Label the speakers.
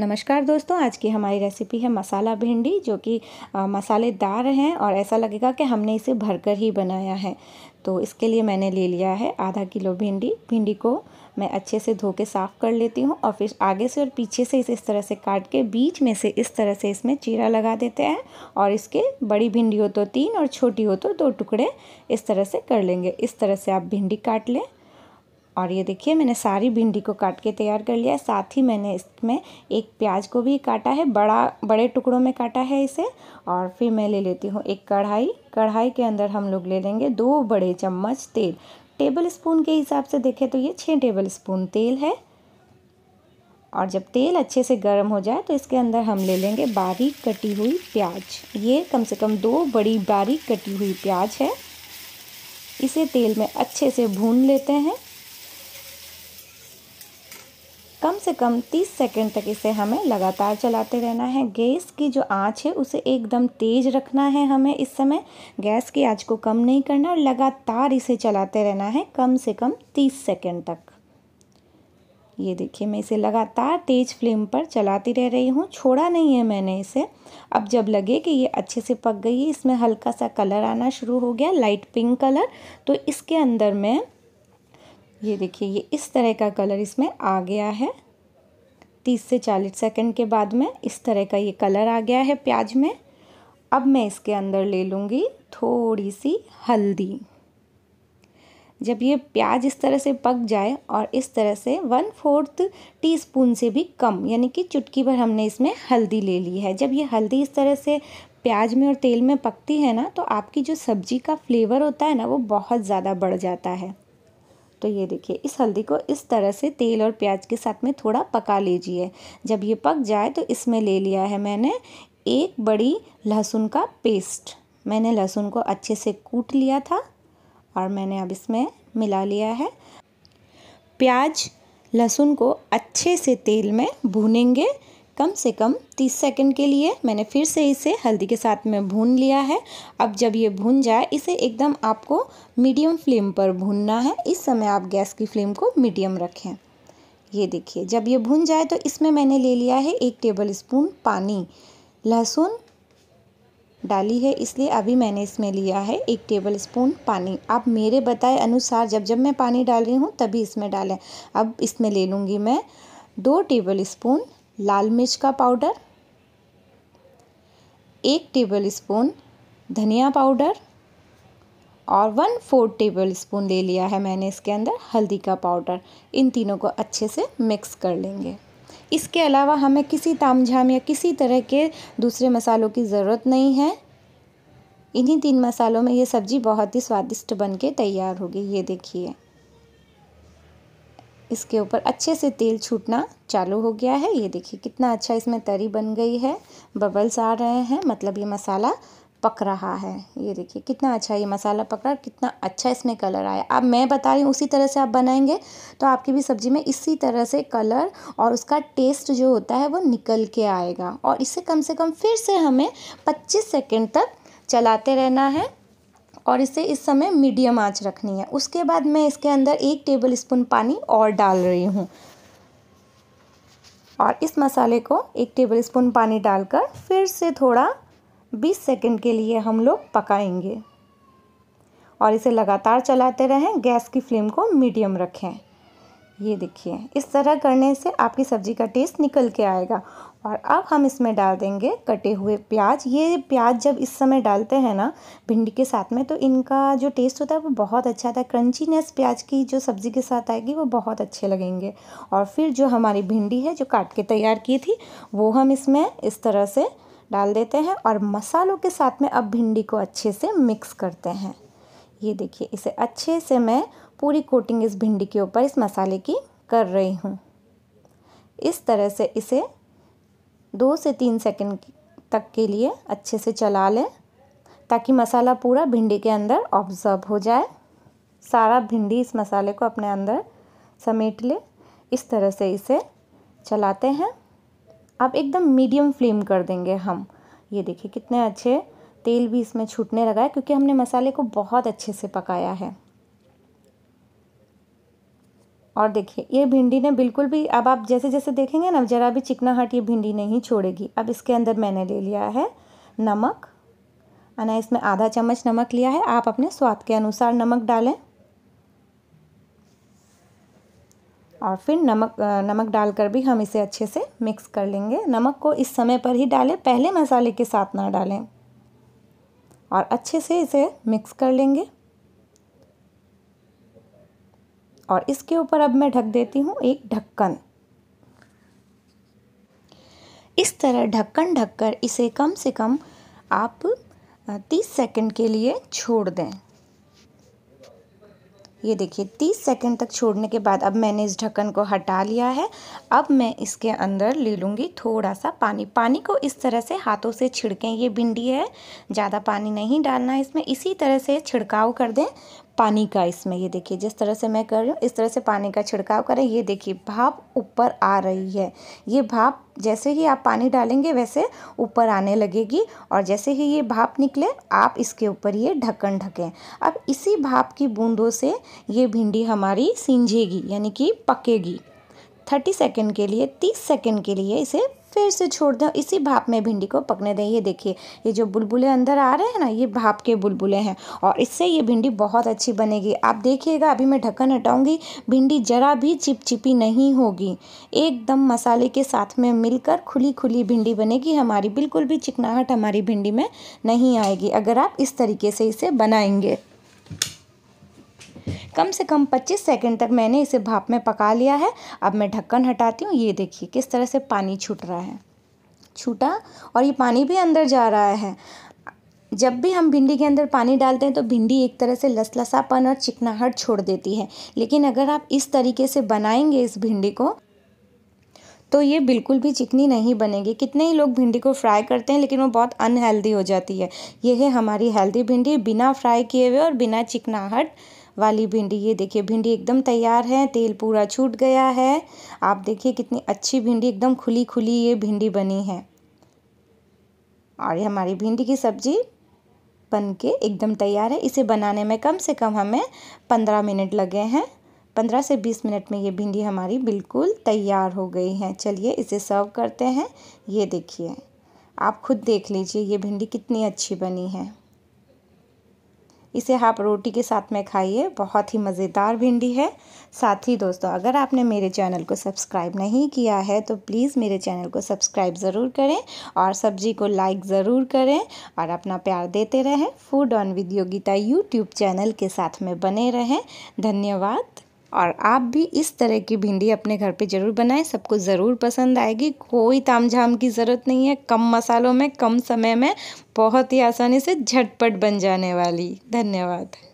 Speaker 1: नमस्कार दोस्तों आज की हमारी रेसिपी है मसाला भिंडी जो कि मसालेदार हैं और ऐसा लगेगा कि हमने इसे भरकर ही बनाया है तो इसके लिए मैंने ले लिया है आधा किलो भिंडी भिंडी को मैं अच्छे से धो के साफ़ कर लेती हूँ और फिर आगे से और पीछे से इसे इस तरह से काट के बीच में से इस तरह से इसमें चीरा लगा देते हैं और इसके बड़ी भिंडी हो तो तीन और छोटी हो तो दो टुकड़े इस तरह से कर लेंगे इस तरह से आप भिंडी काट लें और ये देखिए मैंने सारी भिंडी को काट के तैयार कर लिया साथ ही मैंने इसमें एक प्याज को भी काटा है बड़ा बड़े टुकड़ों में काटा है इसे और फिर मैं ले लेती हूँ एक कढ़ाई कढ़ाई के अंदर हम लोग ले लेंगे दो बड़े चम्मच तेल टेबल स्पून के हिसाब से देखें तो ये छः टेबल स्पून तेल है और जब तेल अच्छे से गर्म हो जाए तो इसके अंदर हम ले लेंगे बारीक कटी हुई प्याज ये कम से कम दो बड़ी बारीक कटी हुई प्याज है इसे तेल में अच्छे से भून लेते हैं कम से कम 30 सेकंड तक इसे हमें लगातार चलाते रहना है गैस की जो आंच है उसे एकदम तेज़ रखना है हमें इस समय गैस की आंच को कम नहीं करना और लगातार इसे चलाते रहना है कम से कम 30 सेकंड तक ये देखिए मैं इसे लगातार तेज़ फ्लेम पर चलाती रह रही हूँ छोड़ा नहीं है मैंने इसे अब जब लगे कि ये अच्छे से पक गई है इसमें हल्का सा कलर आना शुरू हो गया लाइट पिंक कलर तो इसके अंदर मैं ये देखिए ये इस तरह का कलर इसमें आ गया है तीस से चालीस सेकंड के बाद में इस तरह का ये कलर आ गया है प्याज में अब मैं इसके अंदर ले लूँगी थोड़ी सी हल्दी जब ये प्याज इस तरह से पक जाए और इस तरह से वन फोर्थ टी स्पून से भी कम यानी कि चुटकी भर हमने इसमें हल्दी ले ली है जब ये हल्दी इस तरह से प्याज में और तेल में पकती है ना तो आपकी जो सब्ज़ी का फ्लेवर होता है ना वो बहुत ज़्यादा बढ़ जाता है तो ये देखिए इस हल्दी को इस तरह से तेल और प्याज के साथ में थोड़ा पका लीजिए जब ये पक जाए तो इसमें ले लिया है मैंने एक बड़ी लहसुन का पेस्ट मैंने लहसुन को अच्छे से कूट लिया था और मैंने अब इसमें मिला लिया है प्याज लहसुन को अच्छे से तेल में भूनेंगे कम से कम 30 सेकंड के लिए मैंने फिर से इसे हल्दी के साथ में भून लिया है अब जब ये भून जाए इसे एकदम आपको मीडियम फ्लेम पर भूनना है इस समय आप गैस की फ्लेम को मीडियम रखें ये देखिए जब ये भून जाए तो इसमें मैंने ले लिया है एक टेबल स्पून पानी लहसुन डाली है इसलिए अभी मैंने इसमें लिया है एक टेबल स्पून पानी आप मेरे बताए अनुसार जब जब मैं पानी डाल रही हूँ तभी इसमें डालें अब इसमें ले लूँगी मैं दो टेबल स्पून लाल मिर्च का पाउडर एक टेबल स्पून धनिया पाउडर और वन फोर्थ टेबल स्पून ले लिया है मैंने इसके अंदर हल्दी का पाउडर इन तीनों को अच्छे से मिक्स कर लेंगे इसके अलावा हमें किसी ताम झाम या किसी तरह के दूसरे मसालों की ज़रूरत नहीं है इन्हीं तीन मसालों में ये सब्ज़ी बहुत ही स्वादिष्ट बन के तैयार होगी ये देखिए इसके ऊपर अच्छे से तेल छूटना चालू हो गया है ये देखिए कितना अच्छा इसमें तरी बन गई है बबल्स आ रहे हैं मतलब ये मसाला पक रहा है ये देखिए कितना अच्छा ये मसाला पक रहा है कितना अच्छा इसमें कलर आया अब मैं बता रही हूँ उसी तरह से आप बनाएंगे तो आपकी भी सब्ज़ी में इसी तरह से कलर और उसका टेस्ट जो होता है वो निकल के आएगा और इसे कम से कम फिर से हमें 25 सेकंड तक चलाते रहना है और इसे इस समय मीडियम आंच रखनी है उसके बाद मैं इसके अंदर एक टेबल स्पून पानी और डाल रही हूँ और इस मसाले को एक टेबल स्पून पानी डालकर फिर से थोड़ा 20 सेकंड के लिए हम लोग पकाएंगे और इसे लगातार चलाते रहें गैस की फ्लेम को मीडियम रखें ये देखिए इस तरह करने से आपकी सब्ज़ी का टेस्ट निकल के आएगा और अब हम इसमें डाल देंगे कटे हुए प्याज ये प्याज जब इस समय डालते हैं ना भिंडी के साथ में तो इनका जो टेस्ट होता है वो बहुत अच्छा आता है क्रंचीनेस प्याज की जो सब्ज़ी के साथ आएगी वो बहुत अच्छे लगेंगे और फिर जो हमारी भिंडी है जो काट के तैयार की थी वो हम इसमें इस तरह से डाल देते हैं और मसालों के साथ में अब भिंडी को अच्छे से मिक्स करते हैं ये देखिए इसे अच्छे से मैं पूरी कोटिंग इस भिंडी के ऊपर इस मसाले की कर रही हूँ इस तरह से इसे दो से तीन सेकंड तक के लिए अच्छे से चला लें ताकि मसाला पूरा भिंडी के अंदर ऑब्जर्व हो जाए सारा भिंडी इस मसाले को अपने अंदर समेट ले इस तरह से इसे चलाते हैं अब एकदम मीडियम फ्लेम कर देंगे हम ये देखिए कितने अच्छे तेल भी इसमें छूटने लगा है क्योंकि हमने मसाले को बहुत अच्छे से पकाया है और देखिए ये भिंडी ने बिल्कुल भी अब आप जैसे जैसे देखेंगे ना ज़रा भी चिकनाहट ये भिंडी नहीं छोड़ेगी अब इसके अंदर मैंने ले लिया है नमक अना इसमें आधा चम्मच नमक लिया है आप अपने स्वाद के अनुसार नमक डालें और फिर नमक नमक डालकर भी हम इसे अच्छे से मिक्स कर लेंगे नमक को इस समय पर ही डालें पहले मसाले के साथ ना डालें और अच्छे से इसे मिक्स कर लेंगे और इसके ऊपर अब मैं ढक देती हूँ एक ढक्कन इस तरह ढक्कन ढककर इसे कम से कम आप 30 सेकंड के लिए छोड़ दें ये देखिए 30 सेकंड तक छोड़ने के बाद अब मैंने इस ढक्कन को हटा लिया है अब मैं इसके अंदर ले लूँगी थोड़ा सा पानी पानी को इस तरह से हाथों से छिड़कें ये भिंडी है ज़्यादा पानी नहीं डालना है इसमें इसी तरह से छिड़काव कर दें पानी का इसमें ये देखिए जिस तरह से मैं कर रही हूँ इस तरह से पानी का छिड़काव करें ये देखिए भाप ऊपर आ रही है ये भाप जैसे ही आप पानी डालेंगे वैसे ऊपर आने लगेगी और जैसे ही ये भाप निकले आप इसके ऊपर ये ढक्कन ढकें अब इसी भाप की बूंदों से ये भिंडी हमारी सिंझेगी यानी कि पकेगी थर्टी सेकेंड के लिए तीस सेकेंड के लिए इसे फिर से छोड़ दें इसी भाप में भिंडी को पकने दें ये देखिए ये जो बुलबुले अंदर आ रहे हैं ना ये भाप के बुलबुले हैं और इससे ये भिंडी बहुत अच्छी बनेगी आप देखिएगा अभी मैं ढक्कन हटाऊँगी भिंडी ज़रा भी चिपचिपी नहीं होगी एकदम मसाले के साथ में मिलकर खुली खुली भिंडी बनेगी हमारी बिल्कुल भी चिकनाहट हमारी भिंडी में नहीं आएगी अगर आप इस तरीके से इसे बनाएंगे कम से कम 25 सेकंड तक मैंने इसे भाप में पका लिया है अब मैं ढक्कन हटाती हूँ ये देखिए किस तरह से पानी छूट रहा है छूटा और ये पानी भी अंदर जा रहा है जब भी हम भिंडी के अंदर पानी डालते हैं तो भिंडी एक तरह से लसलसापन और चिकनाहट छोड़ देती है लेकिन अगर आप इस तरीके से बनाएंगे इस भिंडी को तो ये बिल्कुल भी चिकनी नहीं बनेगी कितने ही लोग भिंडी को फ्राई करते हैं लेकिन वो बहुत अनहेल्दी हो जाती है ये है हमारी हेल्दी भिंडी बिना फ्राई किए हुए और बिना चिकनाहट वाली भिंडी ये देखिए भिंडी एकदम तैयार है तेल पूरा छूट गया है आप देखिए कितनी अच्छी भिंडी एकदम खुली खुली ये भिंडी बनी है और ये हमारी भिंडी की सब्ज़ी बन के एकदम तैयार है इसे बनाने में कम से कम हमें पंद्रह मिनट लगे हैं पंद्रह से बीस मिनट में ये भिंडी हमारी बिल्कुल तैयार हो गई है चलिए इसे सर्व करते हैं ये देखिए आप खुद देख लीजिए ये भिंडी कितनी अच्छी बनी है इसे आप रोटी के साथ में खाइए बहुत ही मज़ेदार भिंडी है साथ ही दोस्तों अगर आपने मेरे चैनल को सब्सक्राइब नहीं किया है तो प्लीज़ मेरे चैनल को सब्सक्राइब ज़रूर करें और सब्जी को लाइक ज़रूर करें और अपना प्यार देते रहें food on with Yogita YouTube channel के साथ में बने रहें धन्यवाद और आप भी इस तरह की भिंडी अपने घर पे ज़रूर बनाएं सबको ज़रूर पसंद आएगी कोई ताम झाम की ज़रूरत नहीं है कम मसालों में कम समय में बहुत ही आसानी से झटपट बन जाने वाली धन्यवाद